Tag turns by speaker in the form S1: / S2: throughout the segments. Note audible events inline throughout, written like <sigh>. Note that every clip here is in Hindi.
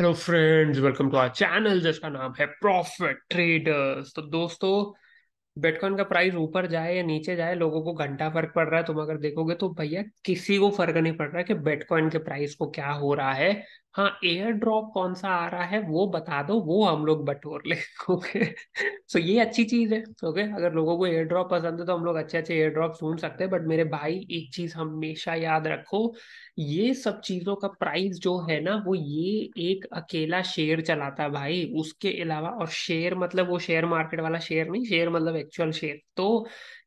S1: Hello friends welcome to our channel जिसका नाम है प्रॉफिट ट्रेडर्स तो दोस्तों बिटकॉइन का प्राइस ऊपर जाए या नीचे जाए लोगों को घंटा फर्क पड़ रहा है तुम अगर देखोगे तो भैया किसी को फर्क नहीं पड़ रहा है कि बिटकॉइन के प्राइस को क्या हो रहा है हाँ एयर ड्रॉप कौन सा आ रहा है वो बता दो वो हम लोग बटोर ले <laughs> ओके सो ये अच्छी चीज़ है ओके अगर लोगों को एयर ड्रॉप पसंद है तो हम लोग अच्छे अच्छे एयर ड्रॉप ढूंढ सकते हैं बट मेरे भाई एक चीज़ हमेशा याद रखो ये सब चीज़ों का प्राइस जो है ना वो ये एक अकेला शेयर चलाता है भाई उसके अलावा और शेयर मतलब वो शेयर मार्केट वाला शेयर नहीं शेयर मतलब एक्चुअल शेयर तो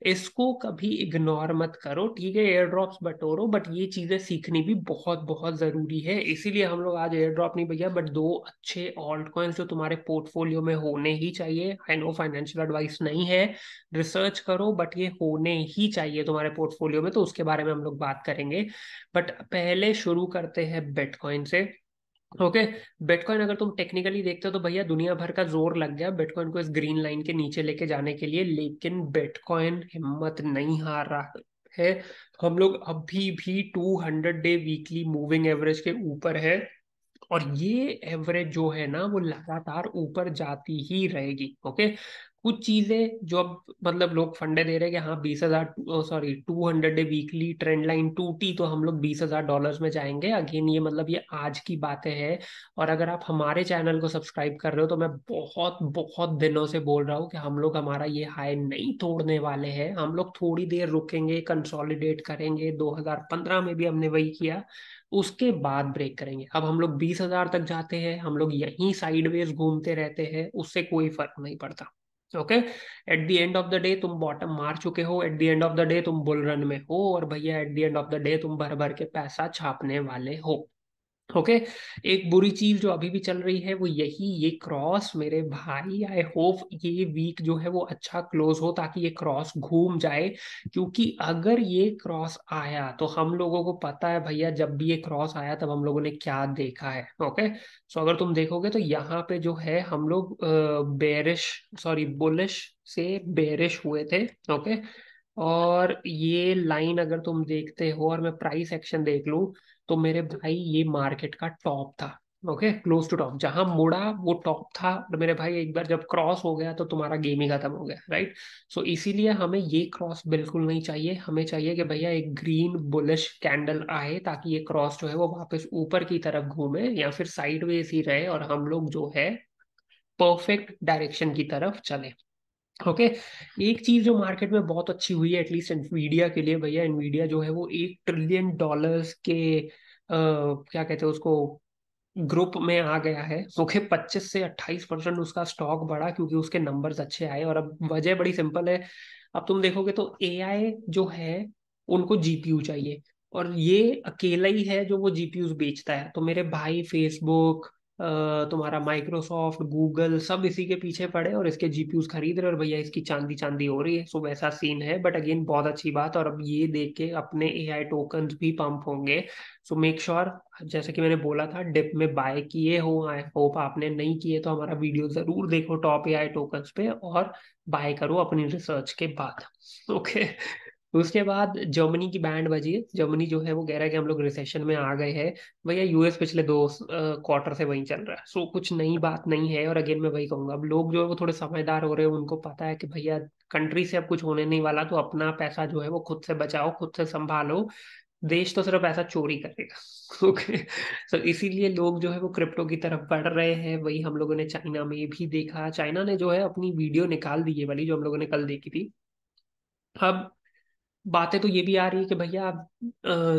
S1: इसको कभी इग्नोर मत करो ठीक है एयर ड्रॉप्स बटोरो बट ये चीज़ें सीखनी भी बहुत बहुत ज़रूरी है इसीलिए हम लोग आज एयर ड्रॉप नहीं भैया बट दो अच्छे ऑल्ट कॉइन्स जो तुम्हारे पोर्टफोलियो में होने ही चाहिए आई नो फाइनेंशियल एडवाइस नहीं है रिसर्च करो बट ये होने ही चाहिए तुम्हारे पोर्टफोलियो में तो उसके बारे में हम लोग बात करेंगे बट पहले शुरू करते हैं बेटकॉइन से ओके बिटकॉइन अगर तुम टेक्निकली देखते हो तो भैया दुनिया भर का जोर लग गया बिटकॉइन को इस ग्रीन लाइन के नीचे लेके जाने के लिए लेकिन बिटकॉइन हिम्मत नहीं हार रहा है हम लोग अभी भी 200 डे वीकली मूविंग एवरेज के ऊपर है और ये एवरेज जो है ना वो लगातार ऊपर जाती ही रहेगी ओके कुछ चीजें जो अब मतलब लोग फंडे दे रहे हैं कि हाँ बीस हजार sorry two hundred day weekly trend line टूटी तो हम लोग बीस हजार डॉलर में जाएंगे अगेन ये मतलब ये आज की बातें हैं और अगर आप हमारे चैनल को सब्सक्राइब कर रहे हो तो मैं बहुत बहुत दिनों से बोल रहा हूँ कि हम लोग हमारा ये हाई नहीं तोड़ने वाले हैं हम लोग थोड़ी देर रुकेंगे कंसोलिडेट करेंगे दो हजार पंद्रह में भी हमने वही किया उसके बाद ब्रेक करेंगे अब हम लोग बीस हजार तक जाते हैं हम लोग यहीं साइडवेज घूमते रहते हैं उससे कोई फर्क नहीं पड़ता okay at the end of the day तुम बॉटम मार चुके हो at the end of the day तुम बुल रन में हो और भैया at the end of the day तुम भर भर के पैसा छापने वाले हो ओके okay? एक बुरी चीज जो अभी भी चल रही है वो यही ये क्रॉस मेरे भाई आई होप ये वीक जो है वो अच्छा क्लोज हो ताकि ये क्रॉस घूम जाए क्योंकि अगर ये क्रॉस आया तो हम लोगों को पता है भैया जब भी ये क्रॉस आया तब हम लोगों ने क्या देखा है ओके okay? सो so अगर तुम देखोगे तो यहाँ पे जो है हम लोग बेरिश सॉरी बुलिश से बेरिश हुए थे ओके okay? और ये लाइन अगर तुम देखते हो और मैं प्राइस एक्शन देख लू तो मेरे भाई ये मार्केट का टॉप था ओके क्लोज टू टॉप जहां मुड़ा वो टॉप था और तो मेरे भाई एक बार जब क्रॉस हो गया तो तुम्हारा गेम ही खत्म हो गया राइट सो so, इसीलिए हमें ये क्रॉस बिल्कुल नहीं चाहिए हमें चाहिए कि भैया एक ग्रीन बुलिश कैंडल आए ताकि ये क्रॉस जो है वो वापस ऊपर की तरफ घूमे या फिर साइडवेज ही रहे और हम लोग जो है परफेक्ट डायरेक्शन की तरफ चले ओके okay? एक चीज जो मार्केट में बहुत अच्छी हुई है एटलीस्ट एनवीडिया के लिए भैया एनवीडिया जो है वो एक ट्रिलियन डॉलर्स के आ, क्या कहते हैं उसको ग्रुप में आ गया है ओके okay, से अट्ठाईस परसेंट उसका स्टॉक बढ़ा क्योंकि उसके नंबर्स अच्छे आए और अब वजह बड़ी सिंपल है अब तुम देखोगे तो ए जो है उनको जीपीयू चाहिए और ये अकेला ही है जो वो जीपीयू बेचता है तो मेरे भाई फेसबुक तुम्हारा माइक्रोसॉफ्ट गूगल सब इसी के पीछे पड़े और इसके जीपीयूज खरीद रहे और भैया इसकी चांदी चांदी हो रही है सो वैसा सीन है बट अगेन बहुत अच्छी बात और अब ये देख के अपने ए आई टोकन भी पंप होंगे सो मेक श्योर जैसे कि मैंने बोला था डिप में बाय किए हो आई होप आपने नहीं किए तो हमारा वीडियो जरूर देखो टॉप ए आई टोकन्स पे और बाय करो अपनी रिसर्च के बाद ओके <laughs> okay? उसके बाद जर्मनी की बैंड बजी जर्मनी जो है वो कह रहा है कि हम लोग रिसेशन में आ गए हैं भैया यूएस पिछले दो क्वार्टर से वहीं चल रहा है सो कुछ नई बात नहीं है और अगेन मैं वही कहूंगा अब लोग जो है वो थोड़े समझदार हो रहे हैं उनको पता है कि भैया कंट्री से अब कुछ होने नहीं वाला तो अपना पैसा जो है वो खुद से बचाओ खुद से संभालो देश तो सिर्फ ऐसा चोरी करेगा ओके <laughs> सो इसीलिए लोग जो है वो क्रिप्टो की तरफ बढ़ रहे हैं वही हम लोगों ने चाइना में भी देखा चाइना ने जो है अपनी वीडियो निकाल दी है वाली जो हम लोगों ने कल देखी थी अब बातें तो ये भी आ रही है कि भैया आप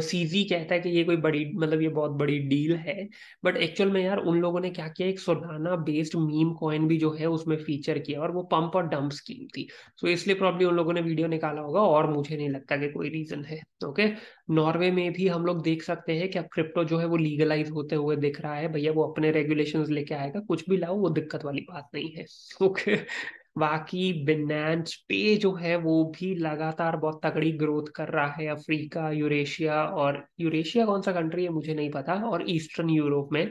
S1: सीजी कहता है कि ये कोई बड़ी मतलब ये बहुत बड़ी डील है बट एक्चुअल में यार उन लोगों ने क्या किया एक सोनाना बेस्ड मीम कॉइन भी जो है उसमें फीचर किया और वो पंप और डंप स्कीम थी सो so, इसलिए प्रॉब्लली उन लोगों ने वीडियो निकाला होगा और मुझे नहीं लगता कि कोई रीजन है ओके नॉर्वे में भी हम लोग देख सकते हैं कि अब क्रिप्टो जो है वो लीगलाइज होते हुए दिख रहा है भैया वो अपने रेगुलेशन लेके आएगा कुछ भी लाओ वो दिक्कत वाली बात नहीं है ओके <laughs> बाकी बिनेंस पे जो है वो भी लगातार बहुत तगड़ी ग्रोथ कर रहा है अफ्रीका यूरेशिया और यूरेशिया कौन सा कंट्री है मुझे नहीं पता और ईस्टर्न यूरोप में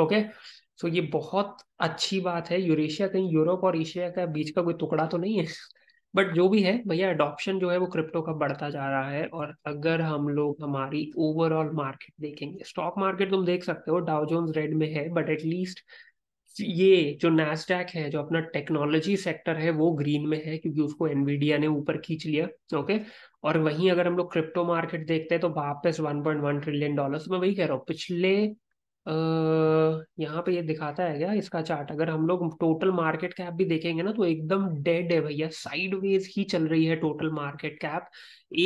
S1: ओके सो ये बहुत अच्छी बात है यूरेशिया कहीं यूरोप और एशिया का बीच का कोई टुकड़ा तो नहीं है बट जो भी है भैया अडॉप्शन जो है वो क्रिप्टो का बढ़ता जा रहा है और अगर हम लोग हमारी ओवरऑल मार्केट देखेंगे स्टॉक मार्केट तुम देख सकते हो डाउजोन रेड में है बट एटलीस्ट ये जो नैसडैक है जो अपना टेक्नोलॉजी सेक्टर है वो ग्रीन में है क्योंकि उसको एनवीडिया ने ऊपर खींच लिया ओके और वहीं अगर हम लोग क्रिप्टो मार्केट देखते हैं तो वापस 1.1 ट्रिलियन डॉलर्स मैं वही कह रहा हूँ पिछले यहाँ पे ये दिखाता है क्या इसका चार्ट अगर हम लोग टोटल मार्केट कैप भी देखेंगे ना तो एकदम डेड है भैया साइडवेज ही चल रही है टोटल मार्केट कैप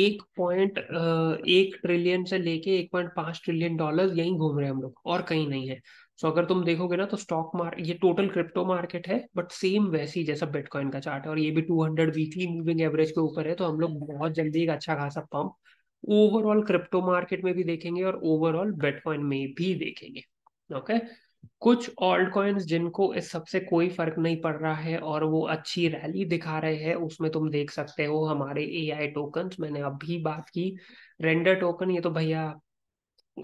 S1: एक पॉइंट एक ट्रिलियन से लेके एक पॉइंट पांच ट्रिलियन डॉलर यहीं घूम रहे हैं हम लोग और कहीं नहीं है सो so, अगर तुम देखोगे ना तो स्टॉक मार्केट ये टोटल क्रिप्टो मार्केट है बट सेम वैसी जैसा बिटकॉइन का चार्ट है और ये भी 200 वीकली मूविंग एवरेज के ऊपर है तो हम लोग बहुत जल्दी एक अच्छा खासा पंप ओवरऑल क्रिप्टो मार्केट में भी देखेंगे और ओवरऑल बिटकॉइन में भी देखेंगे ओके okay? कुछ ऑल्ड कॉइन्स जिनको इस सबसे कोई फर्क नहीं पड़ रहा है और वो अच्छी रैली दिखा रहे हैं उसमें तुम देख सकते हो हमारे ए आई टोकन मैंने अभी बात की रेंडर टोकन ये तो भैया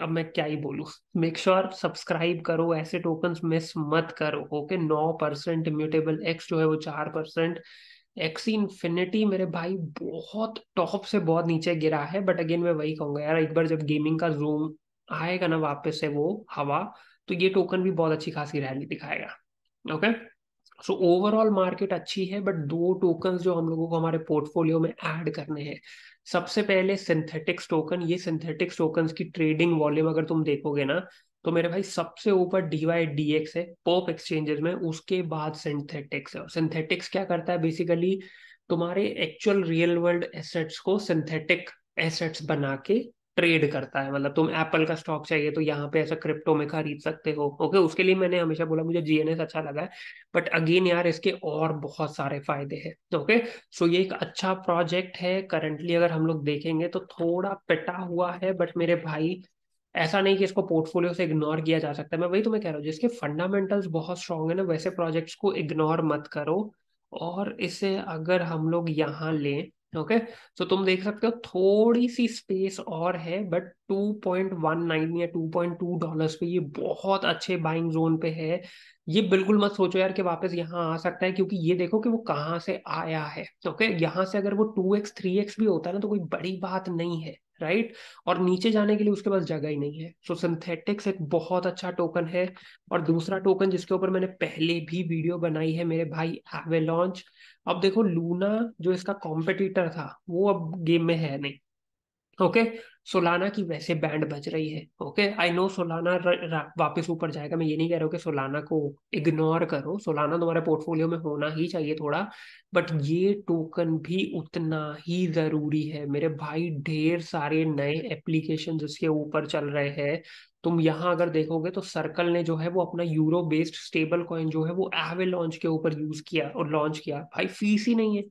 S1: अब मैं क्या ही बोलू मेक श्योर सब्सक्राइब करो ऐसे टोकन मिस मत करो ओके नौ परसेंट इम्यूटेबल एक्स जो है वो चार परसेंट एक्स इन्फिनिटी मेरे भाई बहुत टॉप से बहुत नीचे गिरा है बट अगेन मैं वही कहूंगा यार एक बार जब गेमिंग का जूम आएगा ना वापस से वो हवा तो ये टोकन भी बहुत अच्छी खासी रैली दिखाएगा ओके सो ओवरऑल मार्केट अच्छी है बट दो टोकन जो हम लोगों को हमारे पोर्टफोलियो में ऐड करने हैं सबसे पहले सिंथेटिक्स टोकन ये सिंथेटिक्स टोकन की ट्रेडिंग वॉल्यूम अगर तुम देखोगे ना तो मेरे भाई सबसे ऊपर डीवाई डी एक्स है पॉप एक्सचेंजेस में उसके बाद सिंथेटिक्स है सिंथेटिक्स क्या करता है बेसिकली तुम्हारे एक्चुअल रियल वर्ल्ड एसेट्स को सिंथेटिक एसेट्स बना के ट्रेड करता है मतलब तुम एप्पल का स्टॉक चाहिए तो यहाँ पे ऐसा क्रिप्टो में खरीद सकते हो ओके उसके लिए मैंने हमेशा बोला मुझे जीएनएस अच्छा लगा है बट अगेन यार इसके और बहुत सारे फायदे हैं ओके सो ये एक अच्छा प्रोजेक्ट है करंटली अगर हम लोग देखेंगे तो थोड़ा पिटा हुआ है बट मेरे भाई ऐसा नहीं कि इसको पोर्टफोलियो से इग्नोर किया जा सकता है मैं वही तुम्हें कह रहा हूँ जिसके फंडामेंटल्स बहुत स्ट्रांग है ना वैसे प्रोजेक्ट्स को इग्नोर मत करो और इसे अगर हम लोग यहाँ लें ओके सो तुम देख सकते हो थोड़ी सी स्पेस और है बट 2.19 या 2.2 डॉलर्स पे ये बहुत अच्छे बाइंग जोन पे है ये बिल्कुल मत सोचो यार कि वापस यहाँ आ सकता है क्योंकि ये देखो कि वो कहाँ से आया है ओके okay? यहाँ से अगर वो 2x 3x भी होता है ना तो कोई बड़ी बात नहीं है राइट right? और नीचे जाने के लिए उसके पास जगह ही नहीं है सो so, सिंथेटिक्स एक बहुत अच्छा टोकन है और दूसरा टोकन जिसके ऊपर मैंने पहले भी वीडियो बनाई है मेरे भाई एवेलॉन्च अब देखो लूना जो इसका कॉम्पिटिटर था वो अब गेम में है नहीं ओके सोलाना की वैसे बैंड बज रही है ओके आई नो सोलाना वापस ऊपर जाएगा मैं ये नहीं कह रहा हूँ कि सोलाना को इग्नोर करो सोलाना तुम्हारे पोर्टफोलियो में होना ही चाहिए थोड़ा बट ये टोकन भी उतना ही ज़रूरी है मेरे भाई ढेर सारे नए एप्लीकेशन इसके ऊपर चल रहे हैं तुम यहाँ अगर देखोगे तो सर्कल ने जो है वो अपना यूरो बेस्ड स्टेबल कॉइन जो है वो एवे लॉन्च के ऊपर यूज किया और लॉन्च किया भाई फीस ही नहीं है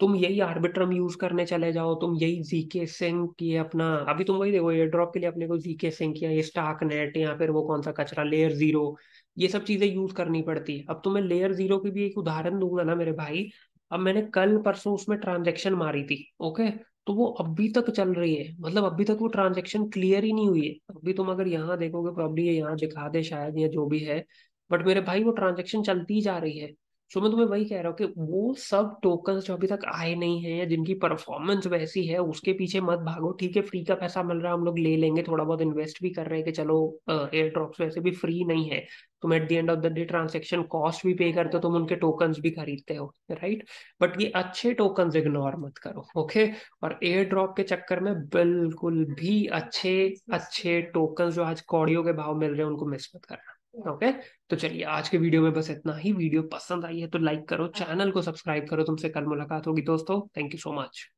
S1: तुम यही आर्बिट्रम यूज करने चले जाओ तुम यही जीके सिंक ये अपना अभी तुम वही देखो एयर ड्रॉप के लिए अपने को के सिंक या स्टाक नेट या फिर वो कौन सा कचरा लेयर जीरो ये सब चीजें यूज करनी पड़ती है अब तो मैं लेयर जीरो की भी एक उदाहरण दूंगा ना मेरे भाई अब मैंने कल परसों उसमें ट्रांजेक्शन मारी थी ओके तो वो अभी तक चल रही है मतलब अभी तक वो ट्रांजेक्शन क्लियर ही नहीं हुई है अभी तुम अगर यहाँ देखोगे प्रॉब्लम ये यहाँ दिखा दे शायद या जो भी है बट मेरे भाई वो ट्रांजेक्शन चलती ही जा रही है सो मैं तुम्हें वही कह रहा हूँ कि वो सब टोकन जो अभी तक आए नहीं है या जिनकी परफॉर्मेंस वैसी है उसके पीछे मत भागो ठीक है फ्री का पैसा मिल रहा है हम लोग ले लेंगे थोड़ा बहुत इन्वेस्ट भी कर रहे हैं कि चलो एयर ड्रॉप्स वैसे भी फ्री नहीं है तुम at the end of the day transaction cost भी पे करते हो तुम उनके टोकन्स भी खरीदते हो राइट बट ये अच्छे टोकन इग्नोर मत करो ओके और एयर ड्रॉप के चक्कर में बिल्कुल भी अच्छे अच्छे टोकन जो आज कौड़ियों के भाव मिल रहे हैं उनको मिस मत करना ओके तो चलिए आज के वीडियो में बस इतना ही वीडियो पसंद आई है तो लाइक करो हाँ। चैनल को सब्सक्राइब करो तुमसे कल मुलाकात होगी दोस्तों थैंक यू सो मच